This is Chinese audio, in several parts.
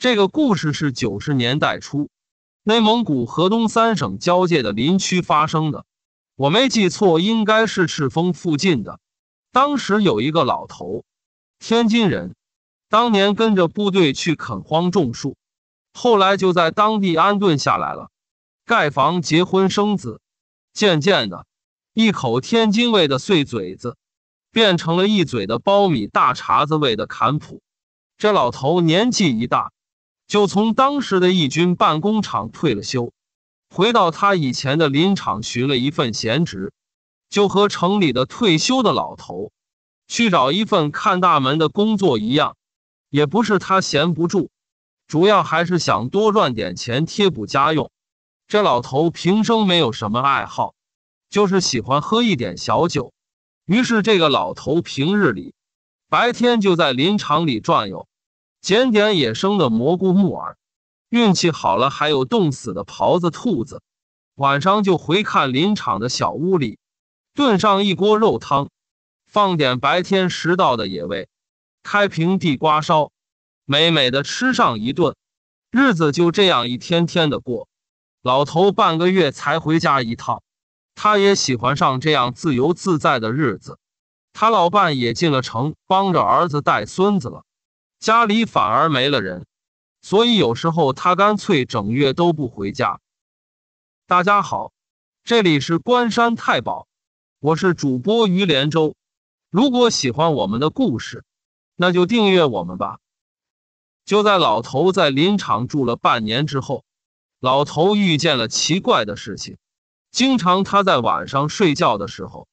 这个故事是九十年代初，内蒙古河东三省交界的林区发生的。我没记错，应该是赤峰附近的。当时有一个老头，天津人，当年跟着部队去垦荒种树，后来就在当地安顿下来了，盖房、结婚、生子。渐渐的，一口天津味的碎嘴子，变成了一嘴的苞米大碴子味的坎普。这老头年纪一大。就从当时的义军办公场退了休，回到他以前的林场寻了一份闲职，就和城里的退休的老头去找一份看大门的工作一样，也不是他闲不住，主要还是想多赚点钱贴补家用。这老头平生没有什么爱好，就是喜欢喝一点小酒，于是这个老头平日里白天就在林场里转悠。捡点野生的蘑菇、木耳，运气好了还有冻死的狍子、兔子。晚上就回看林场的小屋里，炖上一锅肉汤，放点白天拾到的野味，开瓶地瓜烧，美美的吃上一顿。日子就这样一天天的过。老头半个月才回家一趟，他也喜欢上这样自由自在的日子。他老伴也进了城，帮着儿子带孙子了。家里反而没了人，所以有时候他干脆整月都不回家。大家好，这里是关山太保，我是主播于连州。如果喜欢我们的故事，那就订阅我们吧。就在老头在林场住了半年之后，老头遇见了奇怪的事情。经常他在晚上睡觉的时候，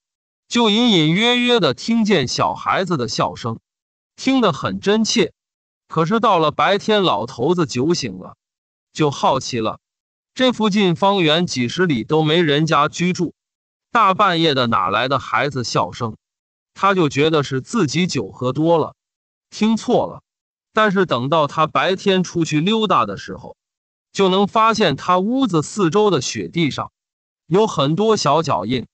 就隐隐约约的听见小孩子的笑声，听得很真切。可是到了白天，老头子酒醒了，就好奇了。这附近方圆几十里都没人家居住，大半夜的哪来的孩子笑声？他就觉得是自己酒喝多了，听错了。但是等到他白天出去溜达的时候，就能发现他屋子四周的雪地上有很多小脚印，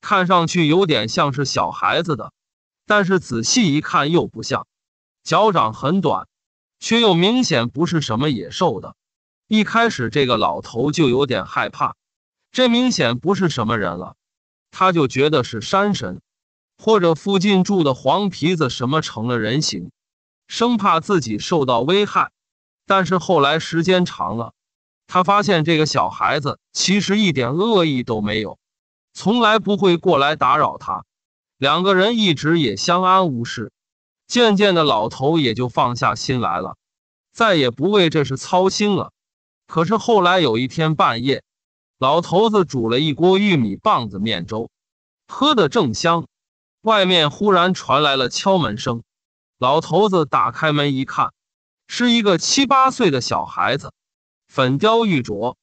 看上去有点像是小孩子的，但是仔细一看又不像，脚掌很短。却又明显不是什么野兽的。一开始，这个老头就有点害怕，这明显不是什么人了，他就觉得是山神，或者附近住的黄皮子什么成了人形，生怕自己受到危害。但是后来时间长了，他发现这个小孩子其实一点恶意都没有，从来不会过来打扰他，两个人一直也相安无事。渐渐的老头也就放下心来了，再也不为这事操心了。可是后来有一天半夜，老头子煮了一锅玉米棒子面粥，喝得正香，外面忽然传来了敲门声。老头子打开门一看，是一个七八岁的小孩子，粉雕玉琢，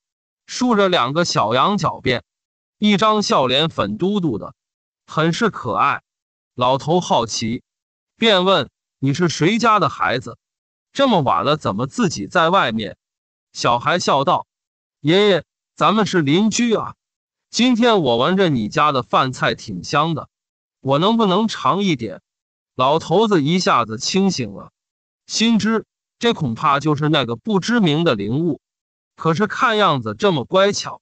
竖着两个小羊角辫，一张笑脸粉嘟嘟的，很是可爱。老头好奇。便问：“你是谁家的孩子？这么晚了，怎么自己在外面？”小孩笑道：“爷爷，咱们是邻居啊。今天我闻着你家的饭菜挺香的，我能不能尝一点？”老头子一下子清醒了，心知这恐怕就是那个不知名的灵物。可是看样子这么乖巧，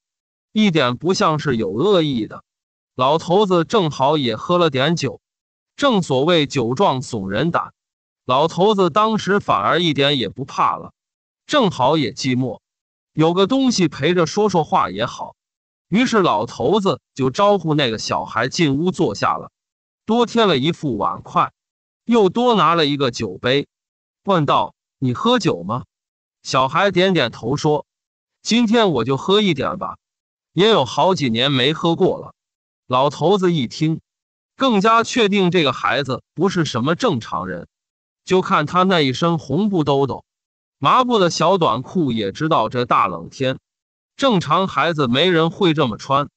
一点不像是有恶意的。老头子正好也喝了点酒。正所谓酒壮怂人胆，老头子当时反而一点也不怕了。正好也寂寞，有个东西陪着说说话也好。于是老头子就招呼那个小孩进屋坐下了，多添了一副碗筷，又多拿了一个酒杯，问道：“你喝酒吗？”小孩点点头说：“今天我就喝一点吧，也有好几年没喝过了。”老头子一听。更加确定这个孩子不是什么正常人，就看他那一身红布兜兜、麻布的小短裤，也知道这大冷天，正常孩子没人会这么穿。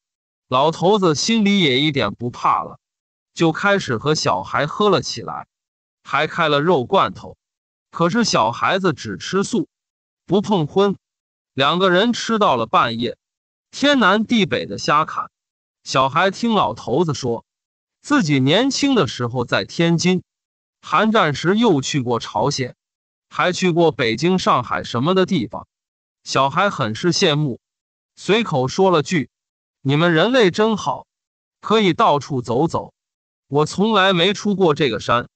老头子心里也一点不怕了，就开始和小孩喝了起来，还开了肉罐头。可是小孩子只吃素，不碰荤，两个人吃到了半夜，天南地北的瞎侃。小孩听老头子说。自己年轻的时候在天津，寒战时又去过朝鲜，还去过北京、上海什么的地方。小孩很是羡慕，随口说了句：“你们人类真好，可以到处走走。”我从来没出过这个山，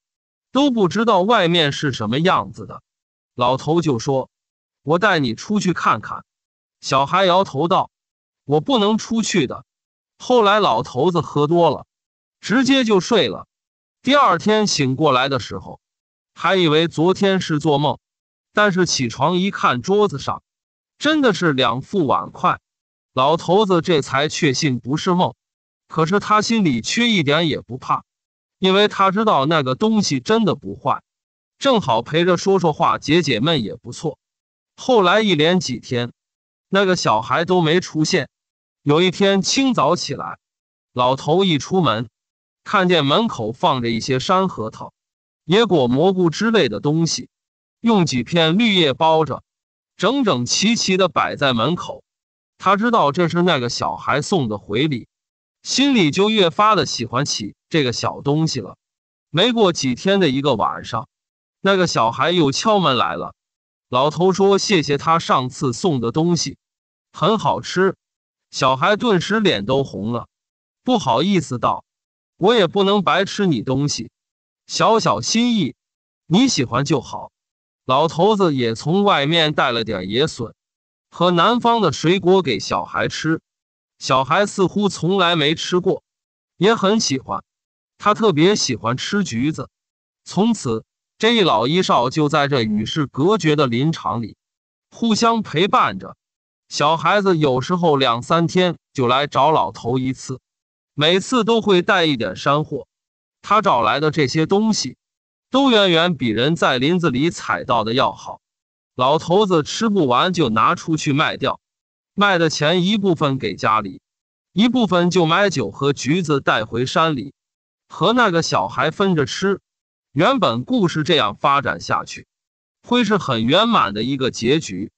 都不知道外面是什么样子的。老头就说：“我带你出去看看。”小孩摇头道：“我不能出去的。”后来老头子喝多了。直接就睡了。第二天醒过来的时候，还以为昨天是做梦，但是起床一看桌子上真的是两副碗筷，老头子这才确信不是梦。可是他心里却一点也不怕，因为他知道那个东西真的不坏，正好陪着说说话、解解闷也不错。后来一连几天，那个小孩都没出现。有一天清早起来，老头一出门。看见门口放着一些山核桃、野果、蘑菇之类的东西，用几片绿叶包着，整整齐齐的摆在门口。他知道这是那个小孩送的回礼，心里就越发的喜欢起这个小东西了。没过几天的一个晚上，那个小孩又敲门来了。老头说：“谢谢他上次送的东西，很好吃。”小孩顿时脸都红了，不好意思道。我也不能白吃你东西，小小心意，你喜欢就好。老头子也从外面带了点野笋和南方的水果给小孩吃，小孩似乎从来没吃过，也很喜欢。他特别喜欢吃橘子。从此，这一老一少就在这与世隔绝的林场里互相陪伴着。小孩子有时候两三天就来找老头一次。每次都会带一点山货，他找来的这些东西，都远远比人在林子里采到的要好。老头子吃不完就拿出去卖掉，卖的钱一部分给家里，一部分就买酒和橘子带回山里，和那个小孩分着吃。原本故事这样发展下去，会是很圆满的一个结局。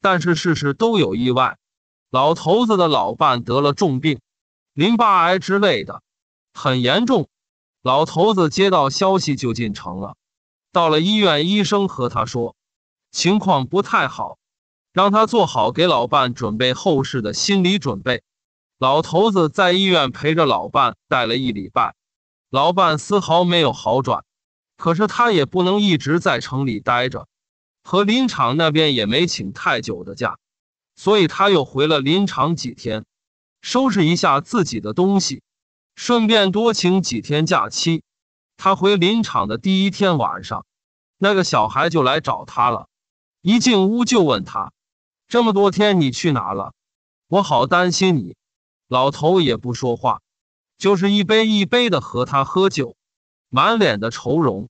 但是事事都有意外，老头子的老伴得了重病。淋巴癌之类的，很严重。老头子接到消息就进城了，到了医院，医生和他说情况不太好，让他做好给老伴准备后事的心理准备。老头子在医院陪着老伴待了一礼拜，老伴丝毫没有好转。可是他也不能一直在城里待着，和林场那边也没请太久的假，所以他又回了林场几天。收拾一下自己的东西，顺便多请几天假期。他回林场的第一天晚上，那个小孩就来找他了。一进屋就问他：“这么多天你去哪了？我好担心你。”老头也不说话，就是一杯一杯的和他喝酒，满脸的愁容。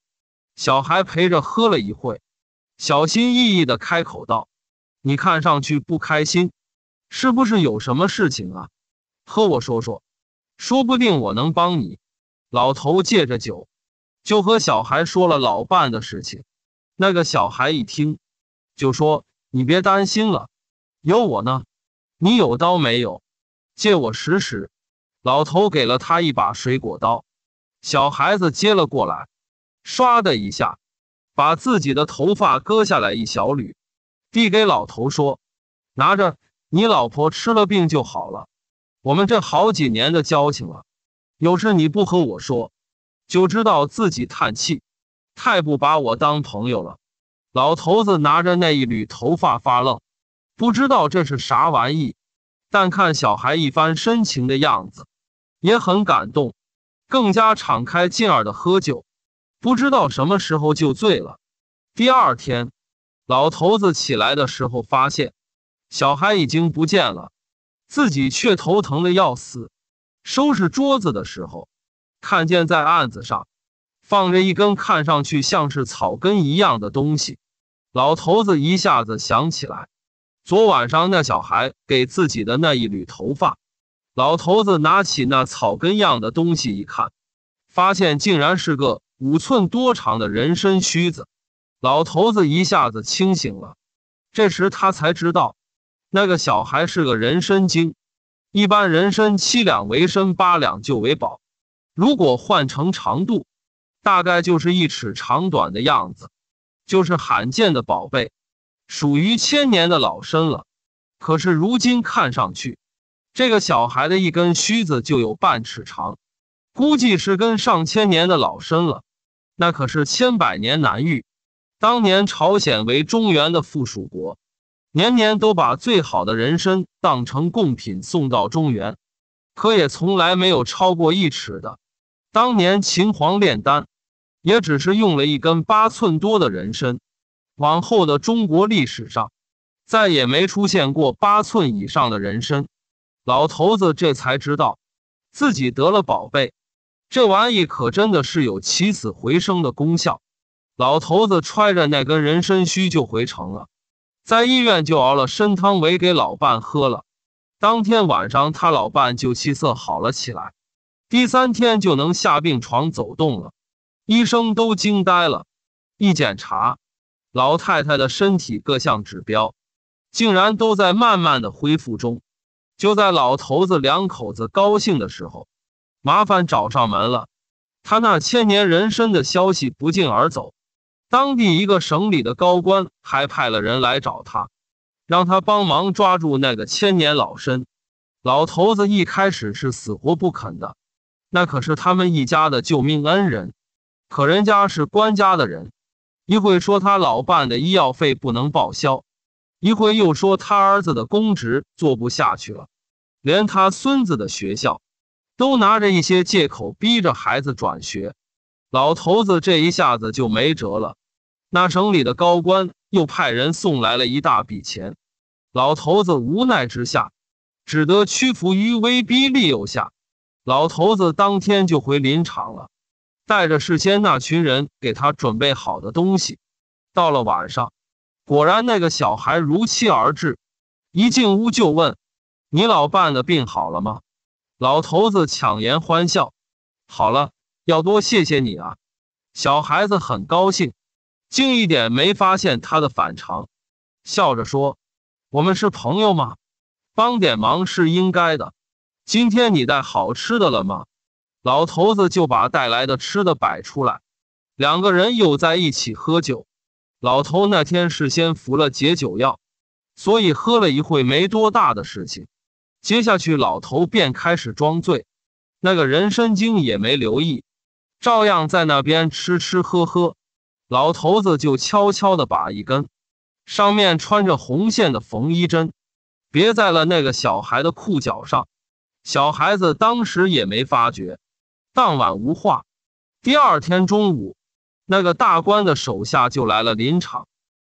小孩陪着喝了一会，小心翼翼的开口道：“你看上去不开心，是不是有什么事情啊？”和我说说，说不定我能帮你。老头借着酒，就和小孩说了老伴的事情。那个小孩一听，就说：“你别担心了，有我呢。你有刀没有？借我使使。”老头给了他一把水果刀，小孩子接了过来，唰的一下，把自己的头发割下来一小缕，递给老头说：“拿着，你老婆吃了病就好了。”我们这好几年的交情了，有事你不和我说，就知道自己叹气，太不把我当朋友了。老头子拿着那一缕头发发愣，不知道这是啥玩意但看小孩一番深情的样子，也很感动，更加敞开劲儿的喝酒，不知道什么时候就醉了。第二天，老头子起来的时候发现，小孩已经不见了。自己却头疼的要死。收拾桌子的时候，看见在案子上放着一根看上去像是草根一样的东西。老头子一下子想起来，昨晚上那小孩给自己的那一缕头发。老头子拿起那草根样的东西一看，发现竟然是个五寸多长的人参须子。老头子一下子清醒了，这时他才知道。那个小孩是个人参精，一般人参七两为参，八两就为宝。如果换成长度，大概就是一尺长短的样子，就是罕见的宝贝，属于千年的老参了。可是如今看上去，这个小孩的一根须子就有半尺长，估计是根上千年的老参了。那可是千百年难遇。当年朝鲜为中原的附属国。年年都把最好的人参当成贡品送到中原，可也从来没有超过一尺的。当年秦皇炼丹，也只是用了一根八寸多的人参。往后的中国历史上，再也没出现过八寸以上的人参。老头子这才知道，自己得了宝贝。这玩意可真的是有起死回生的功效。老头子揣着那根人参须就回城了。在医院就熬了参汤，喂给老伴喝了。当天晚上，他老伴就气色好了起来，第三天就能下病床走动了。医生都惊呆了，一检查，老太太的身体各项指标竟然都在慢慢的恢复中。就在老头子两口子高兴的时候，麻烦找上门了。他那千年人参的消息不胫而走。当地一个省里的高官还派了人来找他，让他帮忙抓住那个千年老身。老头子一开始是死活不肯的，那可是他们一家的救命恩人。可人家是官家的人，一会说他老伴的医药费不能报销，一会又说他儿子的公职做不下去了，连他孙子的学校，都拿着一些借口逼着孩子转学。老头子这一下子就没辙了。那省里的高官又派人送来了一大笔钱，老头子无奈之下，只得屈服于威逼利诱下。老头子当天就回林场了，带着事先那群人给他准备好的东西。到了晚上，果然那个小孩如期而至，一进屋就问：“你老伴的病好了吗？”老头子强颜欢笑：“好了，要多谢谢你啊！”小孩子很高兴。静一点，没发现他的反常，笑着说：“我们是朋友嘛，帮点忙是应该的。今天你带好吃的了吗？”老头子就把带来的吃的摆出来，两个人又在一起喝酒。老头那天事先服了解酒药，所以喝了一会没多大的事情。接下去，老头便开始装醉，那个人参精也没留意，照样在那边吃吃喝喝。老头子就悄悄地把一根上面穿着红线的缝衣针，别在了那个小孩的裤脚上。小孩子当时也没发觉。当晚无话。第二天中午，那个大官的手下就来了林场，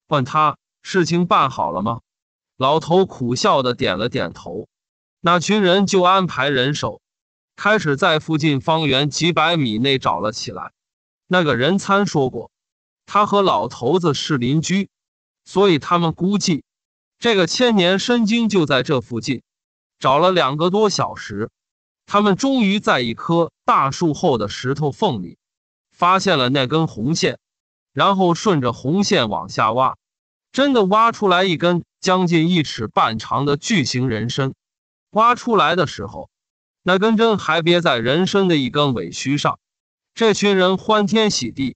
问他事情办好了吗？老头苦笑的点了点头。那群人就安排人手，开始在附近方圆几百米内找了起来。那个任参说过。他和老头子是邻居，所以他们估计，这个千年深经就在这附近。找了两个多小时，他们终于在一棵大树后的石头缝里，发现了那根红线，然后顺着红线往下挖，真的挖出来一根将近一尺半长的巨型人参。挖出来的时候，那根针还别在人参的一根尾须上。这群人欢天喜地。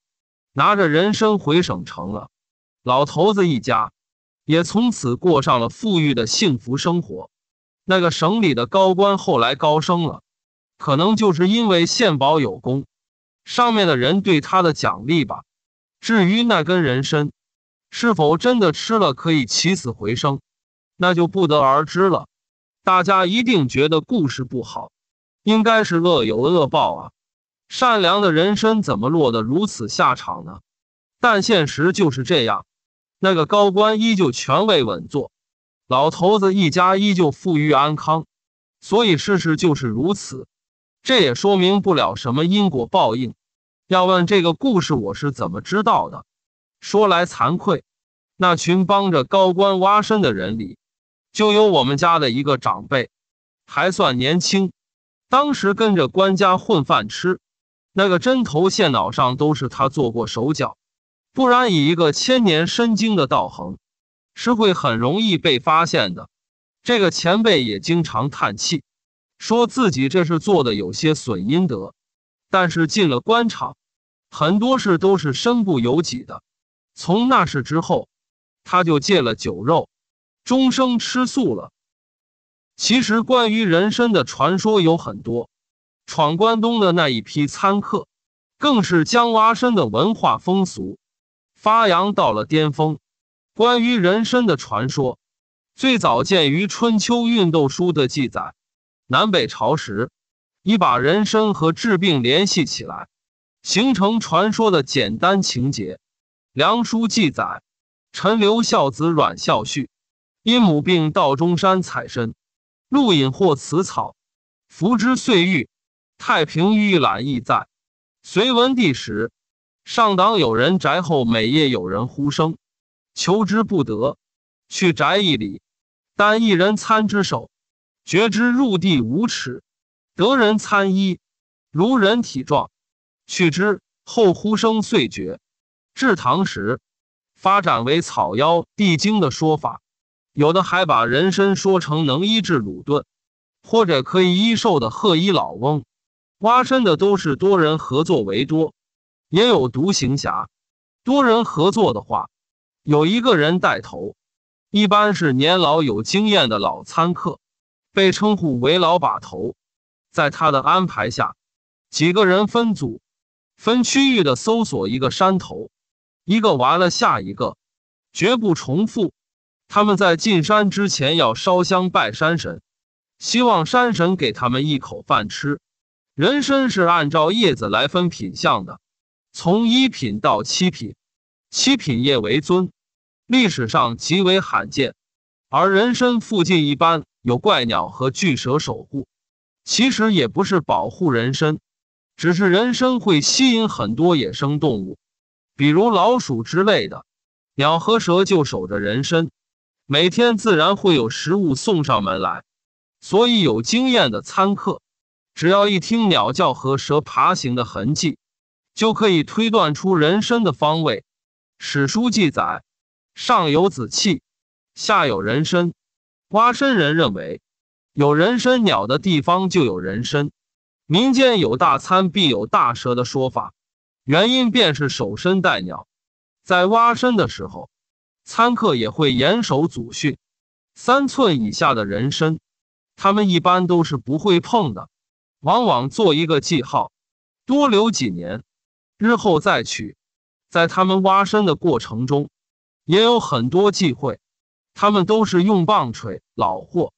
拿着人参回省城了，老头子一家也从此过上了富裕的幸福生活。那个省里的高官后来高升了，可能就是因为献宝有功，上面的人对他的奖励吧。至于那根人参，是否真的吃了可以起死回生，那就不得而知了。大家一定觉得故事不好，应该是恶有恶报啊。善良的人生怎么落得如此下场呢？但现实就是这样，那个高官依旧权位稳坐，老头子一家依旧富裕安康，所以事实就是如此。这也说明不了什么因果报应。要问这个故事我是怎么知道的，说来惭愧，那群帮着高官挖身的人里，就有我们家的一个长辈，还算年轻，当时跟着官家混饭吃。那个针头线脑上都是他做过手脚，不然以一个千年身经的道行，是会很容易被发现的。这个前辈也经常叹气，说自己这是做的有些损阴德，但是进了官场，很多事都是身不由己的。从那事之后，他就戒了酒肉，终生吃素了。其实关于人参的传说有很多。闯关东的那一批参客，更是将蛙身的文化风俗发扬到了巅峰。关于人参的传说，最早见于《春秋运动书》的记载。南北朝时，已把人参和治病联系起来，形成传说的简单情节。《梁书》记载，陈留孝子阮孝绪因母病到中山采参，路饮获此草，服之遂愈。太平御览亦在。隋文帝时，上党有人宅后，每夜有人呼声，求之不得。去宅一里，但一人参之手，觉之入地五尺，得人参衣，如人体状。去之后，呼声遂绝。至唐时，发展为草妖地精的说法，有的还把人参说成能医治鲁钝，或者可以医寿的鹤衣老翁。挖深的都是多人合作为多，也有独行侠。多人合作的话，有一个人带头，一般是年老有经验的老参客，被称呼为老把头。在他的安排下，几个人分组、分区域的搜索一个山头，一个完了下一个，绝不重复。他们在进山之前要烧香拜山神，希望山神给他们一口饭吃。人参是按照叶子来分品相的，从一品到七品，七品叶为尊，历史上极为罕见。而人参附近一般有怪鸟和巨蛇守护，其实也不是保护人参，只是人参会吸引很多野生动物，比如老鼠之类的鸟和蛇就守着人参，每天自然会有食物送上门来，所以有经验的餐客。只要一听鸟叫和蛇爬行的痕迹，就可以推断出人身的方位。史书记载，上有紫气，下有人参。挖参人认为，有人参鸟的地方就有人参。民间有“大餐必有大蛇”的说法，原因便是守身带鸟。在挖参的时候，参客也会严守祖训：三寸以下的人参，他们一般都是不会碰的。往往做一个记号，多留几年，日后再取。在他们挖参的过程中，也有很多忌讳。他们都是用棒槌、老货、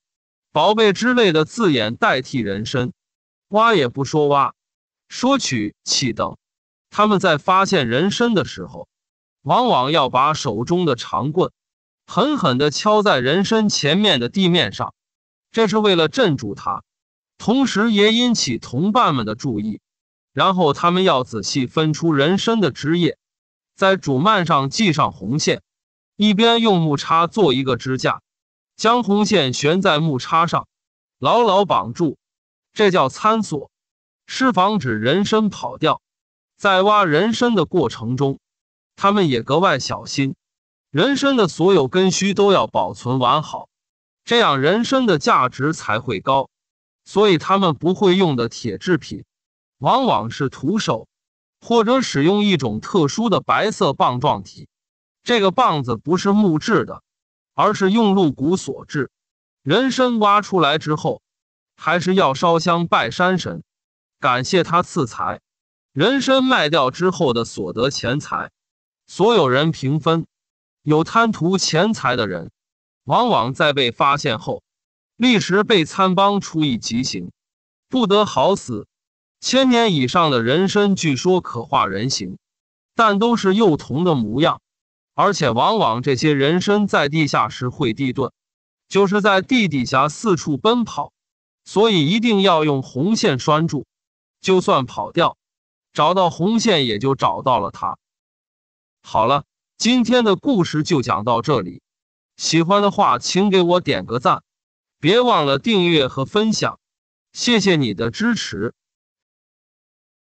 宝贝之类的字眼代替人参，挖也不说挖，说取气等。他们在发现人参的时候，往往要把手中的长棍狠狠的敲在人参前面的地面上，这是为了镇住它。同时，也引起同伴们的注意。然后，他们要仔细分出人参的枝叶，在主蔓上系上红线，一边用木叉做一个支架，将红线悬在木叉上，牢牢绑住。这叫参索，是防止人参跑掉。在挖人参的过程中，他们也格外小心，人参的所有根须都要保存完好，这样人参的价值才会高。所以他们不会用的铁制品，往往是徒手，或者使用一种特殊的白色棒状体。这个棒子不是木制的，而是用鹿骨所制。人参挖出来之后，还是要烧香拜山神，感谢他赐财。人参卖掉之后的所得钱财，所有人平分。有贪图钱财的人，往往在被发现后。立时被参帮处以极刑，不得好死。千年以上的人参据说可化人形，但都是幼童的模样，而且往往这些人参在地下时会地遁，就是在地底下四处奔跑，所以一定要用红线拴住，就算跑掉，找到红线也就找到了它。好了，今天的故事就讲到这里，喜欢的话请给我点个赞。别忘了订阅和分享，谢谢你的支持。